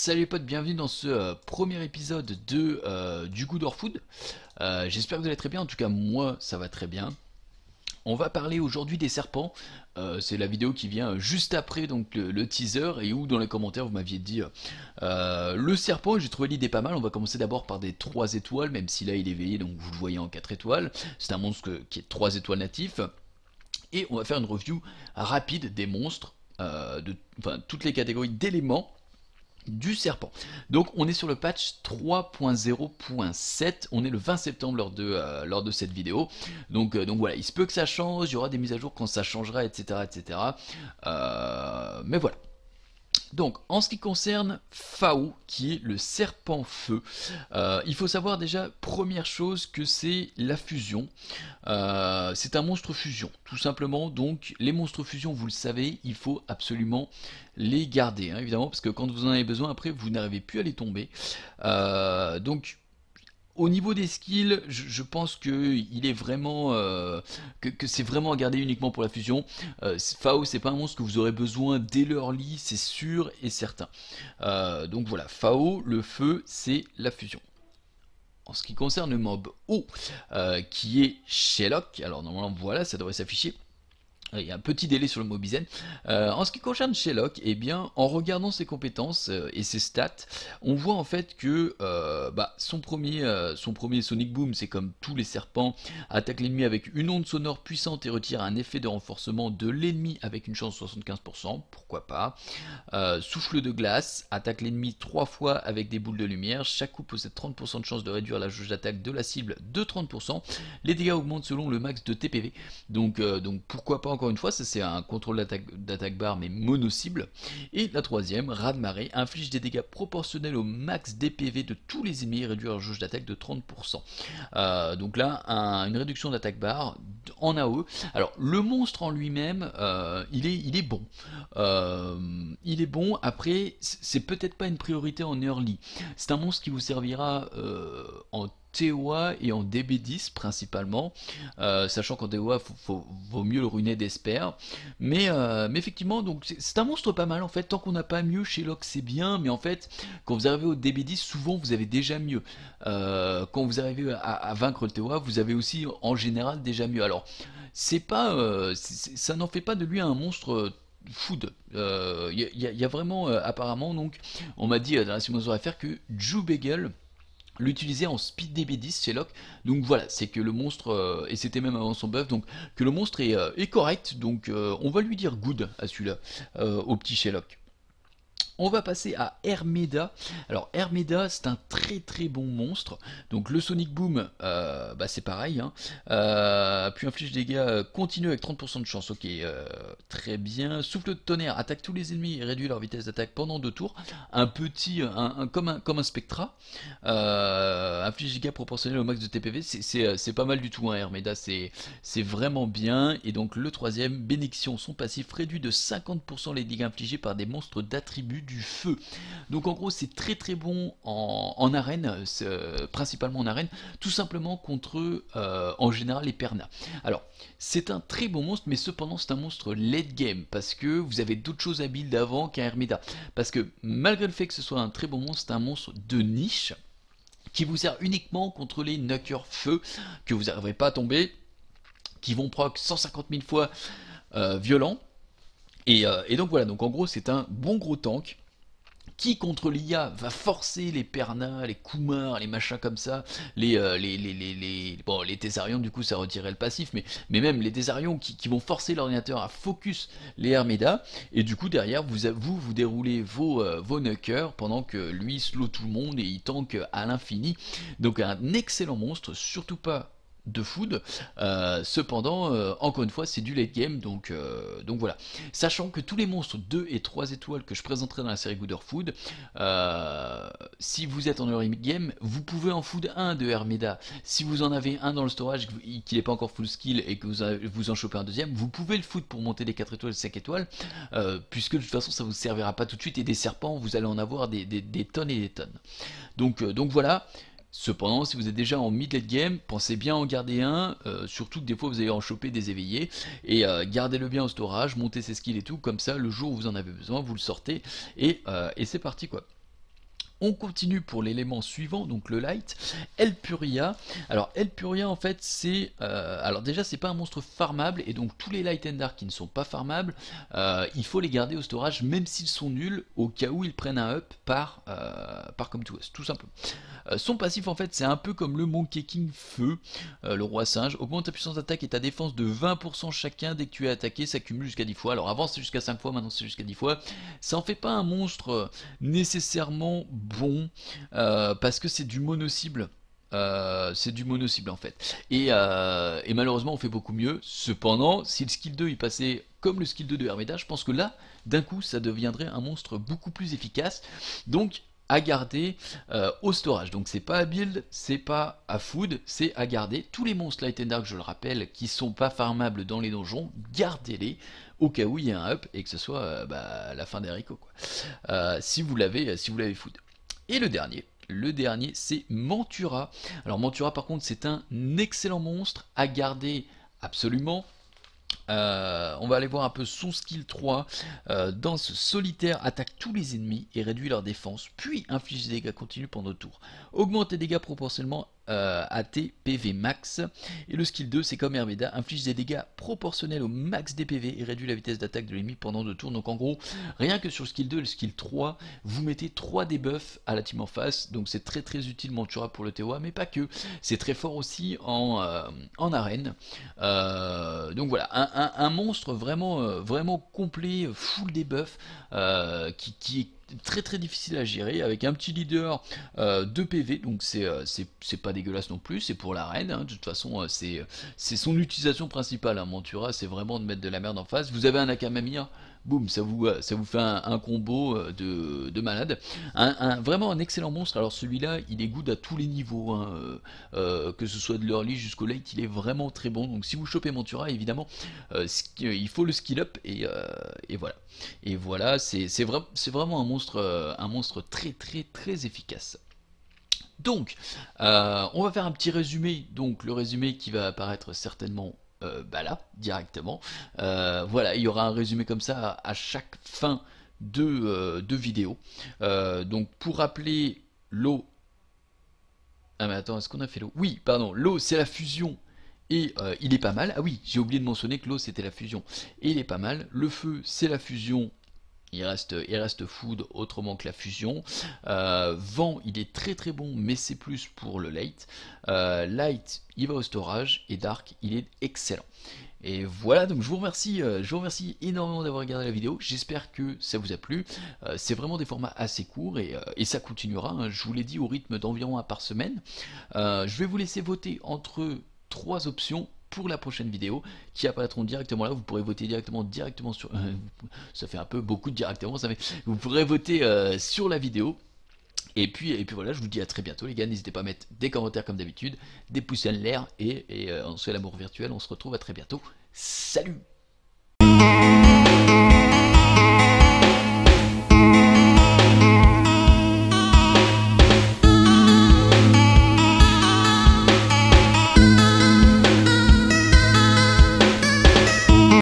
Salut les potes, bienvenue dans ce euh, premier épisode de euh, du Good or Food. Euh, j'espère que vous allez très bien, en tout cas moi ça va très bien. On va parler aujourd'hui des serpents. C'est la vidéo qui vient juste après donc le, teaser et où dans les commentaires vous m'aviez dit le serpent. J'ai trouvé l'idée pas mal. On va commencer d'abord par des 3 étoiles, même si là il est veillé, donc vous le voyez en 4 étoiles. C'est un monstre qui est 3 étoiles natif. Et on va faire une review rapide des monstres, de enfin, toutes les catégories d'éléments du serpent. Donc on est sur le patch 3.0.7, on est le 20 septembre lors de, euh, lors de cette vidéo. Donc, euh, donc voilà, il se peut que ça change, il y aura des mises à jour quand ça changera, etc. etc. Euh, mais voilà. Donc, en ce qui concerne Fao, qui est le serpent feu, euh, il faut savoir déjà, première chose, que c'est la fusion. Euh, c'est un monstre fusion, tout simplement. Donc, les monstres fusion, vous le savez, il faut absolument les garder, hein, évidemment, parce que quand vous en avez besoin, après, vous n'arrivez plus à les tomber. Euh, donc, au niveau des skills, je, pense que il est vraiment euh, que, c'est vraiment à garder uniquement pour la fusion. Euh, Fao, ce c'est pas un monstre que vous aurez besoin dès lit, c'est sûr et certain. Euh, donc voilà, Fao, le feu, c'est la fusion. En ce qui concerne le mob O, qui est Sherlock, alors normalement voilà, ça devrait s'afficher. Il y a un petit délai sur le Mobizen. Euh, en ce qui concerne Sherlock, eh bien, en regardant ses compétences euh, et ses stats, on voit en fait que euh, bah, son, premier, son premier Sonic Boom, c'est comme tous les serpents, attaque l'ennemi avec une onde sonore puissante et retire un effet de renforcement de l'ennemi avec une chance de 75%, pourquoi pas. souffle de glace, attaque l'ennemi trois fois avec des boules de lumière, chaque coup possède 30% de chance de réduire la jauge d'attaque de la cible de 30%, les dégâts augmentent selon le max de TPV, donc, donc pourquoi pas encore une fois, c'est un contrôle d'attaque barre mais mono-cible. Et la troisième, Rade inflige des dégâts proportionnels au max DPV de tous les ennemis et réduit leur jauge d'attaque de 30%. Euh, donc là, une réduction d'attaque barre en AOE. Alors, le monstre en lui-même, euh, il, est, bon. Euh, il est bon, après, c'est peut-être pas une priorité en early. C'est un monstre qui vous servira en TOA et en DB10 principalement, euh, sachant qu'en DOA faut, vaut mieux le ruiner d'espère euh, Mais, effectivement, c'est un monstre pas mal en fait. Tant qu'on n'a pas mieux chez Locke, c'est bien, mais en fait, quand vous arrivez au DB10, souvent vous avez déjà mieux. Euh, quand vous arrivez à, vaincre le TOA, vous avez aussi en général déjà mieux. Alors, c'est pas, ça n'en fait pas de lui un monstre food. Il y, a vraiment, apparemment, donc, on m'a dit dans la simulation à que Jew Bagel l'utiliser en speed DB10 chez Donc voilà, c'est que le monstre, euh, et c'était même avant son buff, donc que le monstre est, euh, correct, donc euh, on va lui dire good à celui-là, au petit Sherlock. On va passer à Hermeda. Alors Hermeda, c'est un très très bon monstre. Donc le Sonic Boom, euh, bah, c'est pareil. Hein. Euh, puis inflige des dégâts euh, continue avec 30% de chance. Ok, très bien. Souffle de tonnerre, attaque tous les ennemis et réduit leur vitesse d'attaque pendant deux tours. Un petit, un, comme, un, Spectra. inflige des dégâts proportionnels au max de TPV. C'est pas mal du tout, hein, Hermeda. C'est vraiment bien. Et donc le troisième, bénédiction, son passif réduit de 50% les dégâts infligés par des monstres d'attributs du feu. Donc en gros c'est très très bon en, arène, euh, principalement en arène, tout simplement contre euh, en général les pernas. Alors c'est un très bon monstre mais cependant c'est un monstre late game parce que vous avez d'autres choses à build avant qu'un Hermida. Parce que malgré le fait que ce soit un très bon monstre, c'est un monstre de niche qui vous sert uniquement contre les knockers feu que vous n'arriverez pas à tomber, qui vont proc 150 000 fois euh, violent euh, et, donc voilà, donc en gros c'est un bon gros tank qui contre l'IA va forcer les pernas, les kumars, les machins comme ça, euh, les, les, les, les, bon, les Thésarions du coup ça retirait le passif, mais, mais même les Thésarions qui, vont forcer l'ordinateur à focus les Herméda, et du coup derrière vous vous, vous déroulez vos, euh, vos pendant que lui slow tout le monde et il tank à l'infini. Donc un excellent monstre, surtout pas de food. Euh, cependant, euh, encore une fois, c'est du late game, donc, euh, donc voilà. Sachant que tous les monstres 2 et 3 étoiles que je présenterai dans la série Gooder Food, si vous êtes en early game, vous pouvez en food un de Hermeda. Si vous en avez un dans le storage qui n'est pas encore full skill et que vous, vous en chopez un deuxième, vous pouvez le food pour monter des 4 étoiles, 5 étoiles, puisque de toute façon ça vous servira pas tout de suite et des serpents, vous allez en avoir des, des tonnes et des tonnes. Donc, donc voilà. Cependant, si vous êtes déjà en mid-late game, pensez bien en garder un, euh, surtout que des fois vous allez en choper des éveillés, et euh, gardez-le bien au storage, montez ses skills et tout, comme ça le jour où vous en avez besoin, vous le sortez, et euh, c'est parti quoi. On continue pour l'élément suivant, donc le light, Puria Alors Puria en fait c'est... Euh, alors déjà c'est pas un monstre farmable et donc tous les light and dark qui ne sont pas farmables, euh, il faut les garder au storage même s'ils sont nuls au cas où ils prennent un up par, euh, par comme to tout simple, euh, son passif en fait c'est un peu comme le Monkey King Feu, le roi singe, augmente ta puissance d'attaque et ta défense de 20% chacun dès que tu es attaqué, ça cumule jusqu'à 10 fois. Alors avant c'est jusqu'à 5 fois, maintenant c'est jusqu'à 10 fois. Ça en fait pas un monstre nécessairement bon euh, parce que c'est du mono-cible. Euh, c'est du mono cible en fait. Euh, et, malheureusement, on fait beaucoup mieux. Cependant, si le skill 2 il passait comme le skill 2 de Herméda, je pense que là, d'un coup, ça deviendrait un monstre beaucoup plus efficace. Donc, à garder au storage. Donc, c'est pas à build, c'est pas à food, c'est à garder. Tous les monstres Light and Dark, je le rappelle, qui sont pas farmables dans les donjons, gardez-les au cas où il y a un up et que ce soit bah, la fin des haricots. si vous l'avez, si vous l'avez food. Et le dernier, le dernier, c'est Mantura. Alors Mantura, par contre, c'est un excellent monstre à garder absolument. Euh, on va aller voir un peu son skill 3. Euh, dans ce solitaire, attaque tous les ennemis et réduit leur défense, puis inflige des dégâts continus pendant le tour. Augmente les dégâts proportionnellement ATPV euh, AT PV max. Et le skill 2, c'est comme Hermeda, inflige des dégâts proportionnels au max des PV et réduit la vitesse d'attaque de l'ennemi pendant deux tours. Donc en gros, rien que sur le skill 2 et le skill 3, vous mettez 3 debuffs à la team en face. Donc c'est très très utile Montura pour le TOA, mais pas que. C'est très fort aussi en, euh, en arène. Euh, donc voilà, un, monstre vraiment, vraiment complet, full debuff, qui, qui est très très difficile à gérer avec un petit leader euh, de PV donc euh, c'est pas dégueulasse non plus c'est pour la reine hein. de toute façon euh, c'est son utilisation principale hein, Montura c'est vraiment de mettre de la merde en face vous avez un Akamamir boum, ça vous, euh, ça vous fait un, combo euh, de, de malade. Un, vraiment un excellent monstre. Alors celui-là, il est good à tous les niveaux, hein. euh, que ce soit de l'early jusqu'au late, il est vraiment très bon. Donc si vous chopez Montura, évidemment, il faut le skill up et, et voilà. Et voilà, c'est vraiment un monstre, un monstre très très très efficace. Donc, on va faire un petit résumé. Donc, le résumé qui va apparaître certainement euh, bah là, directement. Euh, voilà, il y aura un résumé comme ça à, chaque fin de, euh, de vidéo. donc pour rappeler l'eau... Ah mais attends, est-ce qu'on a fait l'eau Oui, pardon, l'eau c'est la fusion et il est pas mal. Ah oui, j'ai oublié de mentionner que l'eau c'était la fusion et il est pas mal. Le feu c'est la fusion il reste, il reste food autrement que la fusion. Euh, vent, il est très très bon, mais c'est plus pour le late. Euh, light, il va au storage. Et dark, il est excellent. Et voilà, donc je vous remercie, euh, je vous remercie énormément d'avoir regardé la vidéo. J'espère que ça vous a plu. c'est vraiment des formats assez courts et, ça continuera. Hein. je vous l'ai dit au rythme d'environ un par semaine. je vais vous laisser voter entre trois options pour la prochaine vidéo qui apparaîtront directement là. Vous pourrez voter directement, directement sur. Euh, ça fait un peu beaucoup de directement, ça fait. Vous pourrez voter euh, sur la vidéo. Et puis, et puis voilà, je vous dis à très bientôt les gars, n'hésitez pas à mettre des commentaires comme d'habitude, des pouces en l'air et, et euh, on se fait l'amour virtuel, on se retrouve à très bientôt. Salut